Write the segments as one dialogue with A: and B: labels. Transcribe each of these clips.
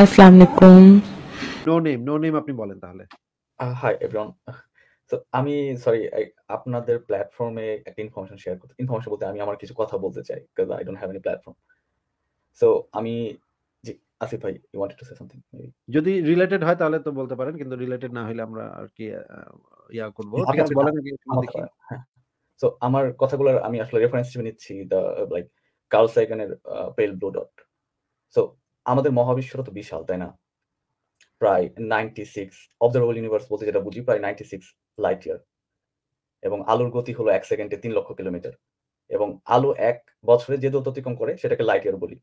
A: আসসালামু আলাইকুম
B: no name no name আপনি বলেন তাহলে হাই এভরিওয়ান তো আমি সরি আপনাদের প্ল্যাটফর্মে একটা ইনফরমেশন শেয়ার করতে ইনফরমেশন বলতে আমি আমার কিছু কথা বলতে চাই because I don't have any platform so আমি জি আসিফ ভাই
A: you wanted to say something যদি রিলেটেড হয় তাহলে তো বলতে পারেন কিন্তু রিলেটেড না হলে আমরা আর কি ইয়া করব ঠিক আছে বলেন সো হ্যাঁ। আমার কথাগুলো আমি আসলে রেফারেন্স হিসেবে
B: নিচ্ছি দ্য লাইক কার্ল সাইগানের পেল ব্লু ডট সো আমাদের মহাবিশ্বটা তো বিশাল তাই না প্রায় নাইনটি সিক্স অবজারভেবল ইউনিভার্স বলতে যেটা বুঝি প্রায় নাইনটি সিক্স লাইট ইয়ার এবং আলোর গতি হলো এক সেকেন্ডে তিন লক্ষ কিলোমিটার এবং আলো এক বছরে যে দূরত্ব অতিক্রম করে সেটাকে লাইট ইয়ার বলি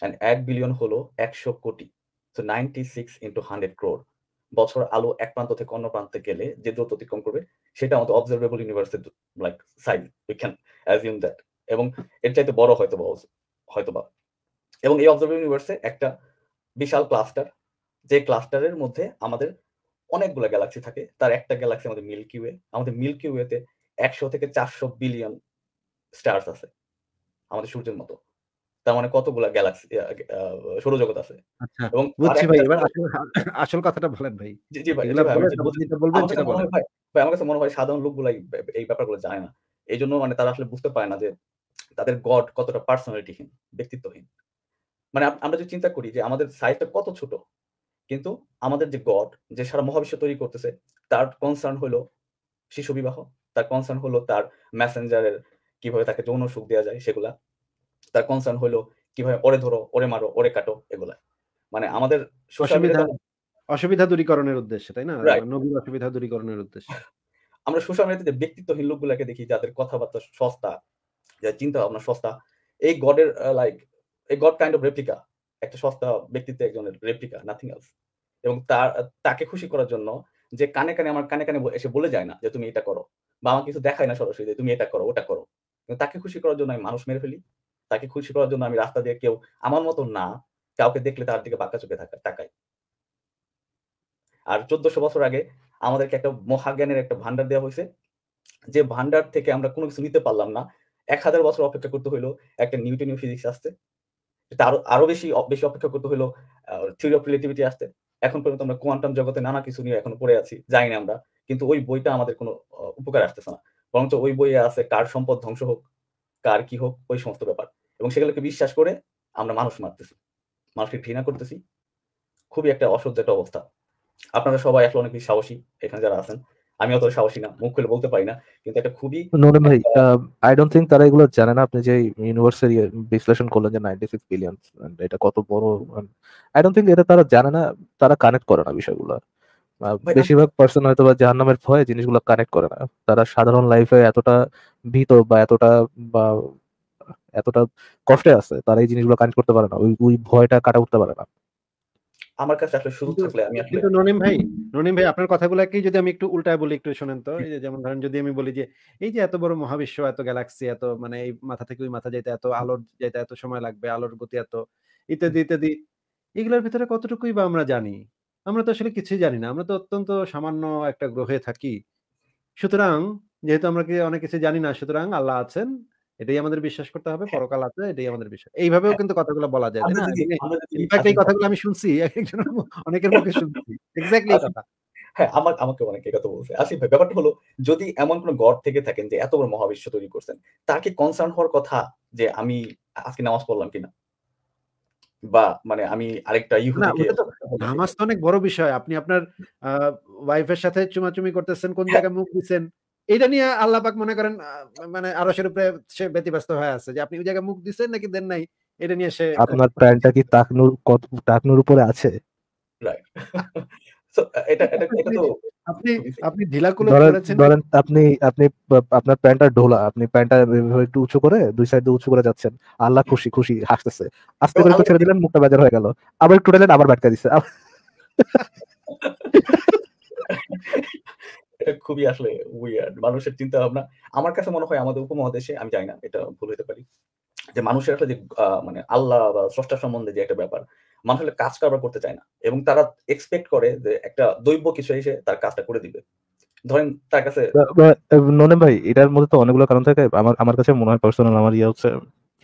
B: অ্যান্ড এক বিলিয়ন হলো একশো কোটি তো ninety six into hundred crore বছর আলো এক প্রান্ত থেকে অন্য প্রান্তে গেলে যে দূরত্ব অতিক্রম করবে সেটা আমাদের অবজারভেবল ইউনিভার্সের like size we can assume that এবং এর চাইতে বড় হয়তো বা হয়তো বা এবং এই অবজারভেবল ইউনিভার্সে একটা বিশাল ক্লাস্টার যে ক্লাস্টারের মধ্যে আমাদের অনেকগুলো গ্যালাক্সি থাকে তার একটা গ্যালাক্সি আমাদের মিল্কি ওয়ে আমাদের মিল্কি ওয়েতে একশো থেকে চারশো বিলিয়ন স্টার্স আছে আমাদের সূর্যের মতো তার মানে কতগুলা গ্যালাক্সি সৌরজগৎ আছে
A: আচ্ছা, এবং আসল কথাটা বলেন ভাই জি ভাই
B: আমার কাছে মনে হয় সাধারণ লোকগুলাই এই ব্যাপারগুলো জানে না এই জন্য মানে তারা আসলে বুঝতে পারে না যে তাদের গড কতটা পার্সোনালিটিহীন ব্যক্তিত্বহীন মানে আমরা যদি চিন্তা করি যে আমাদের সাইজটা কত ছোট কিন্তু আমাদের যে গড যে সারা মহাবিশ্ব তৈরি করতেছে তার কনসার্ন হলো শিশু বিবাহ তার কনসার্ন হলো তার মেসেঞ্জারের কিভাবে তাকে যৌন সুখ দেওয়া যায় সেগুলা তার কনসার্ন হলো কিভাবে ওরে ধরো ওরে মারো ওরে কাটো এগুলা মানে
A: আমাদের অসুবিধা অসুবিধা দূরীকরণের উদ্দেশ্যে তাই না নবীর অসুবিধা দূরীকরণের উদ্দেশ্যে
B: আমরা সোশ্যাল মিডিয়াতে ব্যক্তিত্বহীন লোকগুলাকে দেখি যাদের কথাবার্তা সস্তা যাদের চিন্তা ভাবনা সস্তা এই গডের like god kind of replica একটা সস্তা ব্যক্তিত্ব একজনের রেপ্লিকা নাথিং এলস এবং তার তাকে খুশি করার জন্য যে কানে কানে আমার কানে কানে এসে বলে যায় না যে তুমি এটা করো বা আমার কিছু দেখায় না সরাসরি তুমি এটা করো ওটা করো তাকে খুশি করার জন্য আমি মানুষ মেরে ফেলি তাকে খুশি করার জন্য আমি রাস্তা দিয়ে কেউ আমার মতো না কাউকে দেখলে তার দিকে বাঁকা চোখে থাকা তাকাই আর চোদ্দশো বছর আগে আমাদেরকে একটা মহাজ্ঞানের একটা ভান্ডার দেওয়া হয়েছে যে ভান্ডার থেকে আমরা কোনো কিছু নিতে পারলাম না এক হাজার বছর অপেক্ষা করতে হইলো একটা নিউটনীয় ফিজিক্স আসতে আরো আরো বেশি বেশি অপেক্ষা করতে হলো থিওরি অফ রিলেটিভিটি আসতে এখন পর্যন্ত আমরা কোয়ান্টাম জগতে নানা কিছু নিয়ে এখন পড়ে আছি যাই না আমরা কিন্তু ওই বইটা আমাদের কোনো উপকার আসতেছে না বরঞ্চ ওই বইয়ে আছে কার সম্পদ ধ্বংস হোক কার কি হোক ওই সমস্ত ব্যাপার এবং সেগুলোকে বিশ্বাস করে আমরা মানুষ মারতেছি মানুষকে ঘৃণা করতেছি খুবই একটা অসহ্য একটা অবস্থা আপনারা সবাই আসলে অনেক সাহসী এখানে যারা আছেন আমি অত সাহসী না মুখ খুলে বলতে পারি না কিন্তু একটা খুবই নরম
C: ভাই আই ডোন্ট থিংক তারা এগুলো জানে না আপনি যে ইউনিভার্সের ইয়ে বিশ্লেষণ করলেন যে 96 বিলিয়ন এটা কত বড় আই ডোন্ট থিংক এটা তারা জানে না তারা কানেক্ট করে না বিষয়গুলো বেশিরভাগ পার্সন হয়তো বা জাহান্নামের ভয়ে জিনিসগুলো কানেক্ট করে না তারা সাধারণ লাইফে এতটা ভীত বা এতটা বা এতটা কষ্টে আছে তারা এই জিনিসগুলো কানেক্ট করতে পারে না ওই ওই ভয়টা কাটা উঠতে পারে না
A: আমার কাছে আসলে সুযোগ থাকলে আমি আসলে ননিম ভাই ননিম ভাই আপনার কথাগুলোকে যদি আমি একটু উল্টায় বলি একটু শুনেন তো এই যে যেমন ধরেন যদি আমি বলি যে এই যে এত বড় মহাবিশ্ব এত গ্যালাক্সি এত মানে এই মাথা থেকে ওই মাথা যেতে এত আলোর যেতে এত সময় লাগবে আলোর গতি এত ইত্যাদি ইত্যাদি এগুলোর ভিতরে কতটুকুই বা আমরা জানি আমরা তো আসলে কিছুই জানি না আমরা তো অত্যন্ত সামান্য একটা গ্রহে থাকি সুতরাং যেহেতু আমরা কি অনেক কিছু জানি না সুতরাং আল্লাহ আছেন এটাই আমাদের বিশ্বাস করতে হবে হ্যাঁ। পরকাল আছে এটাই আমাদের বিশ্বাস এইভাবেও হ্যাঁ। কিন্তু কথাগুলো বলা যায় না ইনফ্যাক্ট এই কথাগুলো আমি শুনছি অনেকের মুখে শুনছি এক্স্যাক্টলি আচ্ছা। হ্যাঁ আমার আমাকে অনেকে কথা বলছে আসিফ
B: ভাই ব্যাপারটা হলো যদি এমন কোন গড থেকে থাকেন যে এত বড় মহাবিশ্ব তৈরি করছেন তার কি কনসার্ন হওয়ার কথা যে আমি আজকে নামাজ পড়লাম কিনা বা মানে আমি আরেকটা
A: নামাজ তো অনেক বড় বিষয় আপনি আপনার ওয়াইফের সাথে চুমাচুমি করতেছেন কোন হ্যাঁ। জায়গায় মুখ দিচ্ছেন এটা নিয়ে আল্লাহ পাক মনে করেন মানে আরো সের উপরে সে ব্যতিব্যস্ত হয়ে আছে যে আপনি ওই জায়গায় মুখ দিচ্ছেন নাকি দেন নাই এটা নিয়ে সে আপনার
C: প্ল্যানটা কি তাকনুর কত তাকনুর উপরে আছে
A: আপনি
B: ধরেন
C: আপনি আপনি আপনার ঢোলা আপনি একটু উঁচু করে দুই উঁচু করে যাচ্ছেন আল্লাহ খুশি খুশি হাসতেছে আস্তে করে ছেড়ে দিলেন মুখটা বাজার হয়ে গেল আবার একটু আবার ব্যাটকা দিছে
B: এটা খুবই আসলে উইয়ার্ড মানুষের চিন্তা ভাবনা আমার কাছে মনে হয় আমাদের উপমহাদেশে আমি জানি না এটা ভুল হতে পারি যে মানুষের আসলে যে মানে আল্লাহ বা স্রষ্টা সম্বন্ধে যে একটা ব্যাপার মানুষ আসলে কাজ কারবার করতে চায় না এবং তারা এক্সপেক্ট করে যে একটা দৈব কিছু এসে তার কাজটা করে দিবে ধরেন তার কাছে
C: ননে ভাই এটার মধ্যে তো অনেকগুলো কারণ থাকে আমার আমার কাছে মনে হয় পার্সোনাল আমার ইয়ে হচ্ছে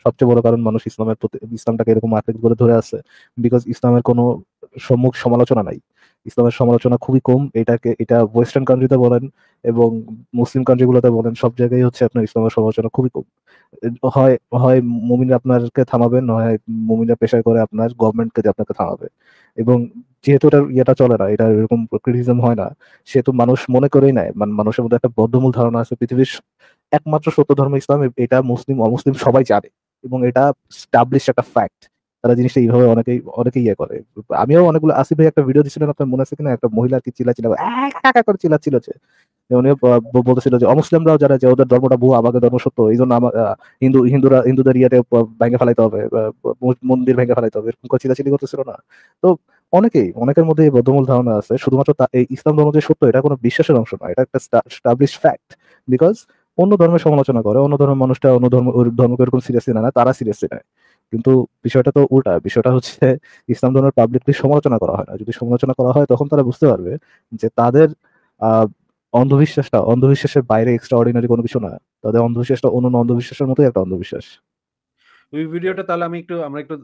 C: সবচেয়ে বড় কারণ মানুষ ইসলামের প্রতি ইসলামটাকে এরকম আঁকড়ে করে ধরে আছে বিকজ ইসলামের কোনো সম্মুখ সমালোচনা নাই ইসলামের সমালোচনা খুবই কম এটাকে এটা ওয়েস্টার্ন কান্ট্রিতে বলেন এবং মুসলিম কান্ট্রিগুলোতে বলেন সব জায়গায় হচ্ছে আপনার ইসলামের সমালোচনা খুবই কম হয় হয় মুমিনরা আপনাকে থামাবে নয় মুমিনরা পেশায় করে আপনার গভর্নমেন্টকে আপনাকে থামাবে এবং যেহেতু এটা ইয়েটা চলে না এটা এরকম ক্রিটিসিজম হয় না সেহেতু মানুষ মনে করেই নেয় মানে মানুষের মধ্যে একটা বদ্ধমূল ধারণা আছে পৃথিবীর একমাত্র সত্য ধর্ম ইসলাম এটা মুসলিম অমুসলিম সবাই জানে এবং এটা স্টাবলিশ একটা ফ্যাক্ট তারা জিনিসটা এইভাবে অনেকেই অনেকে ইয়ে করে আমিও অনেকগুলো আসি ভাই একটা ভিডিও দিচ্ছিলেন আপনার মনে আছে কিনা একটা মহিলা কি চিলা চিলা একা করে চিলা ছিল উনিও বলতেছিল যে অমুসলিমরাও যারা যে ওদের ধর্মটা বহু আমাদের ধর্ম সত্য এই জন্য আমার হিন্দু হিন্দুরা হিন্দুদের ইয়াতে ভেঙে ফেলাইতে হবে মন্দির ভেঙে ফেলাইতে হবে এরকম চিলা চিলি করতেছিল না তো অনেকেই অনেকের মধ্যে এই বদ্ধমূল ধারণা আছে শুধুমাত্র এই ইসলাম ধর্ম যে সত্য এটা কোনো বিশ্বাসের অংশ নয় এটা একটা স্টাবলিশ ফ্যাক্ট বিকজ অন্য ধর্মের সমালোচনা করে অন্য ধর্মের মানুষটা অন্য ধর্ম ধর্মকে এরকম সিরিয়াসলি না তারা সিরিয়াসলি নেয় কিন্তু বিষয়টা তো উল্টা বিষয়টা হচ্ছে ইসলাম ধর্মের পাবলিকলি সমালোচনা করা হয় না যদি সমালোচনা করা হয় তখন তারা বুঝতে পারবে যে তাদের অন্ধবিশ্বাসটা অন্ধবিশ্বাসের বাইরে এক্সট্রা অর্ডিনারি কোনো কিছু না তাদের অন্ধবিশ্বাসটা অন্য অন্ধবিশ্বাসের মতোই একটা অন্ধবিশ্বাস
A: ওই ভিডিওটা তাহলে আমি একটু আমরা একটু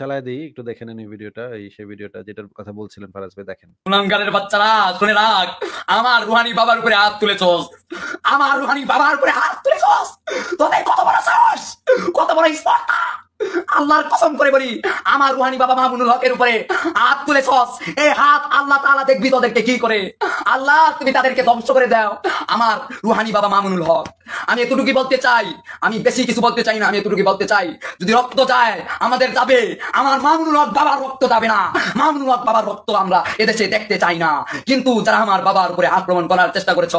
A: চালায় দিই একটু দেখে নেন এই ভিডিওটা এই সেই ভিডিওটা যেটার কথা বলছিলেন ফারাজ ভাই দেখেন
B: গানের বাচ্চারা শুনে রাখ আমার রুহানি বাবার উপরে হাত আমার রুহানি বাবার উপরে হাত তুলেছস তোদের কত বড় সাহস কত বড় স্পর্ধা আল্লাহর কসম করে বলি আমার রুহানি বাবা মাহমুদুল হকের উপরে হাত তুলে সস এই হাত আল্লাহ তালা দেখবি তোদেরকে কি করে আল্লাহ তুমি তাদেরকে ধ্বংস করে দাও আমার রুহানি বাবা মামুনুল হক আমি এতটুকু বলতে চাই আমি বেশি কিছু বলতে চাই না আমি এতটুকু বলতে চাই যদি রক্ত যায় আমাদের যাবে আমার মামুনুল হক বাবার রক্ত যাবে না মামুনুল হক বাবার রক্ত আমরা এদেশে দেখতে চাই না কিন্তু যারা আমার বাবার উপরে আক্রমণ করার চেষ্টা করেছ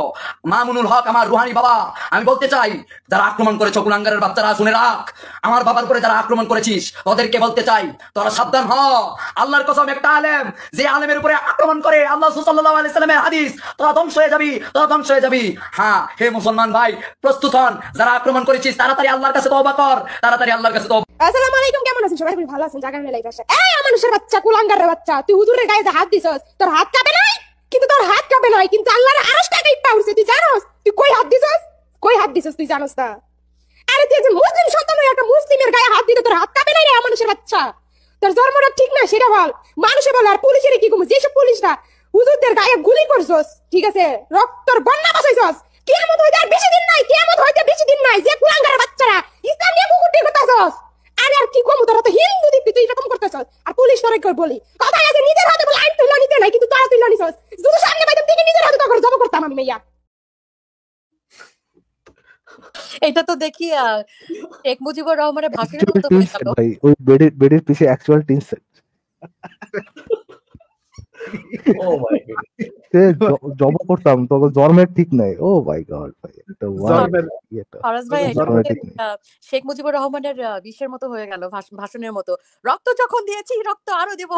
B: মামুনুল হক আমার রুহানি বাবা আমি বলতে চাই যারা আক্রমণ করেছ কুলাঙ্গারের বাচ্চারা শুনে রাখ আমার বাবার উপরে যারা আক্রমণ করেছিস ওদেরকে বলতে চাই তোরা সাবধান হ আল্লাহর কসম একটা আলেম যে আলেমের উপরে আক্রমণ করে আল্লাহ সুসাল্লাহ আলাইসালামের হাদিস তোরা ধ্বংস হয়ে যাবি তোরা ধ্বংস হয়ে যাবি হ্যাঁ হে মুসলমান ভাই প্রস্তুত হন যারা আক্রমণ করেছিস তাড়াতাড়ি আল্লাহর কাছে তওবা কর তাড়াতাড়ি আল্লাহর কাছে তওবা
A: আসসালামু আলাইকুম কেমন আছেন সবাই ভালো আছেন এই মানুষের বাচ্চা কুলাঙ্গারের বাচ্চা তুই হুজুরের গায়ে হাত দিছস তোর হাত কাঁপে না কিন্তু তোর হাত কাঁপে না কিন্তু আল্লাহর আরশ টাকা তুই জানোস তুই কই হাত দিছস কই হাত দিছস তুই জানোস না আরে তুই যে মুসলিম শত মানুষের বাচ্চা তোর জন্মটা ঠিক না সেটা বল মানুষে বল আর পুলিশের কি কমে যেসব পুলিশরা হুজুরদের গায়ে গুলি করছস ঠিক আছে রক্তর বন্যা বাসাইছস কেমন হইতে আর বেশি দিন নাই কেমন হইতে বেশি দিন নাই যে কুলাঙ্গার বাচ্চারা ইসলাম নিয়ে মুখ উঠে করতেছস আরে আর কি কম তোরা তো হিন্দু দিবি তুই এরকম করতেছস আর পুলিশ তোরা কি বলি কথা আছে নিজের হাতে বলে আইন তুই নিতে নাই কিন্তু তারা তুই নিছস যদি সামনে বাইতাম তুই নিজের হাতে তো করে জব করতাম আমি মেয়া এটা তো দেখি শেখ মুজিবুর রহমানের ভাষণের মতো হয়ে গেল
C: ভাই ওই বেডের বেডের পিছে অ্যাকচুয়াল ও oh জব করতাম তো জর্মের ঠিক নাই ও মাই গড ভাই এটা ইয়ে ফারাজ ভাই
A: শেখ মুজিবুর রহমানের বিশ্বের মতো হয়ে গেল ভাষণের মতো রক্ত যখন দিয়েছি রক্ত আরো দেবো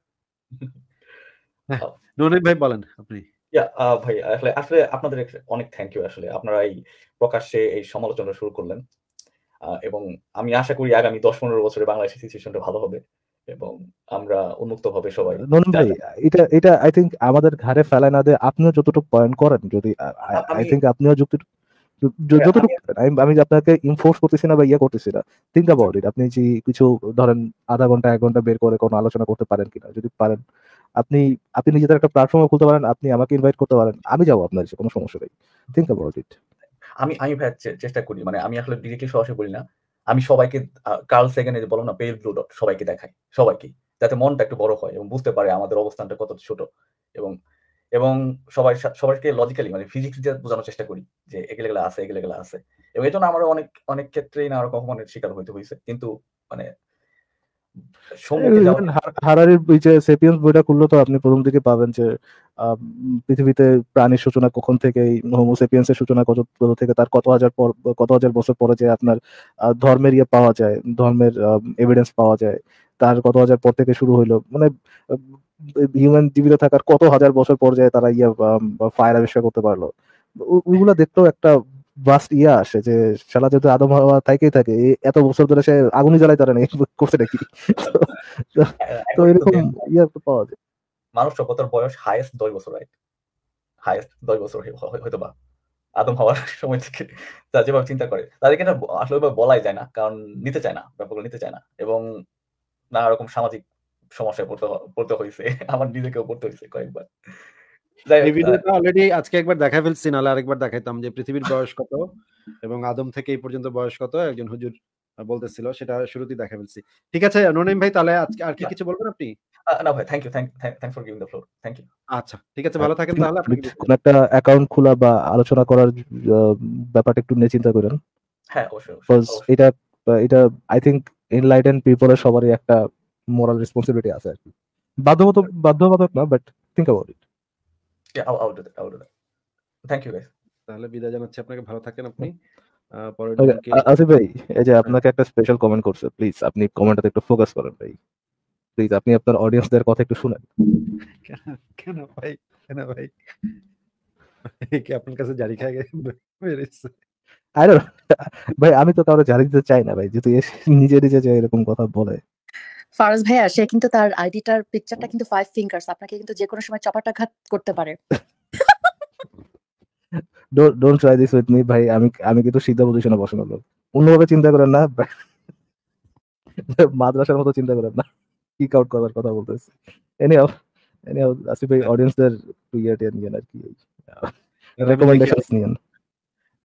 A: হ্যাঁ, oh. বলেন আপনি
B: uh, ভাই আসলে আসলে আপনাদের অনেক থ্যাংক ইউ আসলে আপনারা এই প্রকাশ্যে এই সমালোচনা শুরু করলেন এবং আমি আশা করি আগামী দশ পনেরো বছরে বাংলাদেশের সিচুয়েশনটা ভালো হবে এবং আমরা উন্মুক্ত ভাবে সবাই নন্দন ভাই
C: এটা এটা আই থিঙ্ক আমাদের ঘাড়ে ফেলায় না দিয়ে আপনিও যতটুকু পয়েন্ট করেন যদি আই থিঙ্ক আপনিও যতটুকু হ্যাঁ, আমি আপনাকে ইনফোর্স করতেছি না বা ইয়ে করতেছি না থিঙ্ক অ্যাবাউট ইট আপনি যে কিছু ধরেন আধা ঘন্টা এক ঘন্টা বের করে কোনো আলোচনা করতে পারেন কিনা যদি পারেন আপনি আপনি নিজেদের একটা প্ল্যাটফর্মে খুলতে পারেন আপনি আমাকে ইনভাইট করতে পারেন আমি যাবো আপনার কোনো সমস্যা নেই থিঙ্ক অ্যাবাউট ইট
B: আমি আমি ভাই চেষ্টা করি মানে আমি আসলে ডিরেক্টলি সরাসরি বলি না আমি সবাইকে কার্ল সেকেন্ডে বলো না পেভ ব্লু ডট সবাইকে দেখাই সবাইকে যাতে মনটা একটু বড় হয় এবং বুঝতে পারে আমাদের অবস্থানটা কত ছোট এবং এবং সবাই সবাইকে লজিক্যালি মানে ফিজিক্স দিয়ে বোঝানোর চেষ্টা করি যে এগুলো গেলে আছে এগুলো গেলে আছে এবং এই জন্য আমার অনেক অনেক ক্ষেত্রেই না রকম অনেক শিকার হইতে হয়েছে কিন্তু মানে
C: হারারির যে বইটা তো আপনি প্রথম দিকে পাবেন যে পৃথিবীতে প্রাণীর সূচনা কখন থেকে সূচনা কত কত থেকে তার কত হাজার পর কত হাজার বছর পরে যে আপনার ধর্মের ইয়ে পাওয়া যায় ধর্মের এভিডেন্স পাওয়া যায় তার কত হাজার পর থেকে শুরু হইলো মানে হিউম্যান জীবিত থাকার কত হাজার বছর পর্যায়ে তারা ইয়া ফায়ার আবিষ্কার করতে পারলো ওগুলা দেখতেও একটা বাস্ট ইয়া আসে যে শালা যেহেতু আদম হাওয়া থাকেই থাকে এত বছর ধরে সে আগুনই জ্বালাই তারা নেই করছে নাকি তো এরকম ইয়া তো পাওয়া যায়
B: মানুষ সভ্যতার বয়স হাইয়েস্ট দশ বছর রাইট হাইয়েস্ট দশ বছর হয়তো বা আদম হওয়ার সময় থেকে তারা যেভাবে চিন্তা করে তাদেরকে আসলে বলাই যায় না কারণ নিতে চায় না ব্যাপারগুলো নিতে চায় না এবং নানা রকম সামাজিক সমস্যায় পড়তে পড়তে হয়েছে আমার নিজেকেও পড়তে হয়েছে কয়েকবার এই ভিডিওটা
A: অলরেডি আজকে একবার দেখা ফেলছি আরেকবার দেখাইতাম যে পৃথিবীর বয়স কত এবং আদম থেকে এই পর্যন্ত বয়স কত একজন হুজুর বলতেছিল সেটা শুরুতেই দেখা ফেলছি ঠিক আছে ভাই তাহলে আজকে আর কি কিছু বলবেন আপনি না ভাই thank you thank for giving the floor thank you আচ্ছা ঠিক আছে ভালো থাকেন তাহলে আপনি
C: একটা অ্যাকাউন্ট খোলা বা আলোচনা করার ব্যাপারটা একটু নিয়ে চিন্তা করেন হ্যাঁ অবশ্যই এটা এটা আই থিংক ইনলাইটেন পিপলের সবারই একটা মোরাল রেসপন্সিবিলিটি আছে আর কি বাধ্যবাধক বাধ্যবাধক না but think about it
A: thank you তাহলে বিদায় জানাচ্ছি আপনাকে ভালো থাকেন আপনি হ্যাঁ। আসিফ ভাই
C: এই যে আপনাকে একটা স্পেশাল কমেন্ট করছে প্লিজ আপনি কমেন্টটাতে একটু ফোকাস করেন ভাই প্লিজ আপনি আপনার অডিয়েন্সদের কথা একটু শুনেন
A: কেন ভাই কেন ভাই কি আপনার কাছে জারি খাই বেরিয়েছে
C: আরে ভাই আমি তো কারো জারি দিতে চাই না ভাই যেহেতু নিজে নিজে যে এরকম কথা বলে
A: ফারাজ ভাইয়া সে কিন্তু তার আইডিটার পিকচারটা কিন্তু ফাইভ ফিঙ্গার্স আপনাকে কিন্তু যে কোনো সময় চপাটা ঘাত করতে পারে
C: don't try this with me ভাই আমি আমি কিন্তু সিদ্ধা পজিশনে বসানো লোক অন্যভাবে চিন্তা করেন না মাদ্রাসার মতো চিন্তা করেন না কিক আউট করার কথা বলতেছি এনিহাও এনিহাও আসিফ ভাই অডিয়েন্সদের টু ইয়ার টেন নিয়েন কি রেকমেন্ডেশনস নিয়ে না